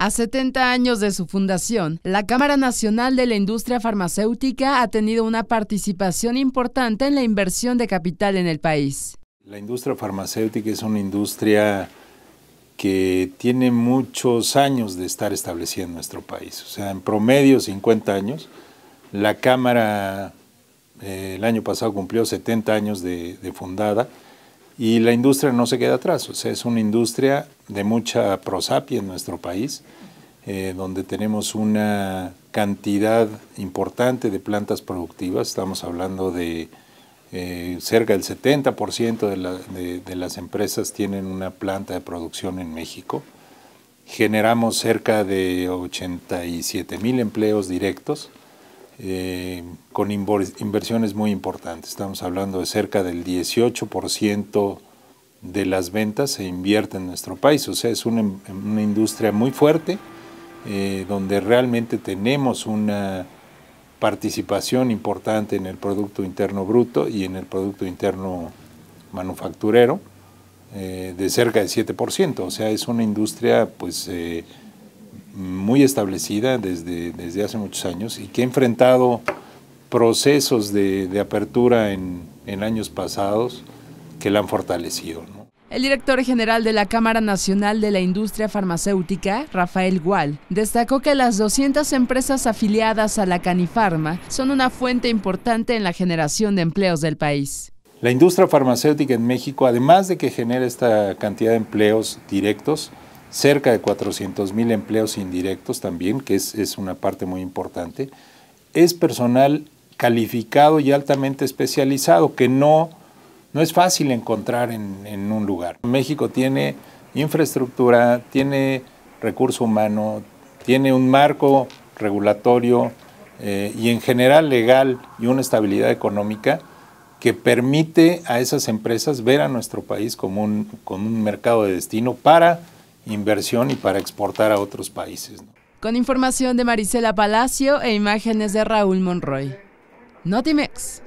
A 70 años de su fundación, la Cámara Nacional de la Industria Farmacéutica ha tenido una participación importante en la inversión de capital en el país. La industria farmacéutica es una industria que tiene muchos años de estar establecida en nuestro país, o sea, en promedio 50 años. La Cámara eh, el año pasado cumplió 70 años de, de fundada y la industria no se queda atrás, sea, es una industria de mucha prosapia en nuestro país, eh, donde tenemos una cantidad importante de plantas productivas, estamos hablando de eh, cerca del 70% de, de, las empresas tienen una planta de producción en México, generamos cerca de 87 mil empleos directos, eh, con inversiones muy importantes. Estamos hablando de cerca del 18% de las ventas se invierte en nuestro país. O sea, es una, industria muy fuerte eh, donde realmente tenemos una participación importante en el Producto Interno Bruto y en el Producto Interno Manufacturero eh, de cerca del 7%. O sea, es una industria pues muy establecida desde, desde hace muchos años y que ha enfrentado procesos de, apertura en, años pasados que la han fortalecido. El director general de la Cámara Nacional de la Industria Farmacéutica, Rafael Gual, destacó que las 200 empresas afiliadas a la Canifarma son una fuente importante en la generación de empleos del país. La industria farmacéutica en México, además de que genera esta cantidad de empleos directos, cerca de 400 mil empleos indirectos también, que es, una parte muy importante, es personal calificado y altamente especializado, que no, no es fácil encontrar en, un lugar. México tiene infraestructura, tiene recurso humano, tiene un marco regulatorio eh, y en general legal y una estabilidad económica que permite a esas empresas ver a nuestro país como un, como un mercado de destino para inversión y para exportar a otros países. Con información de Marisela Palacio e imágenes de Raúl Monroy. Notimex.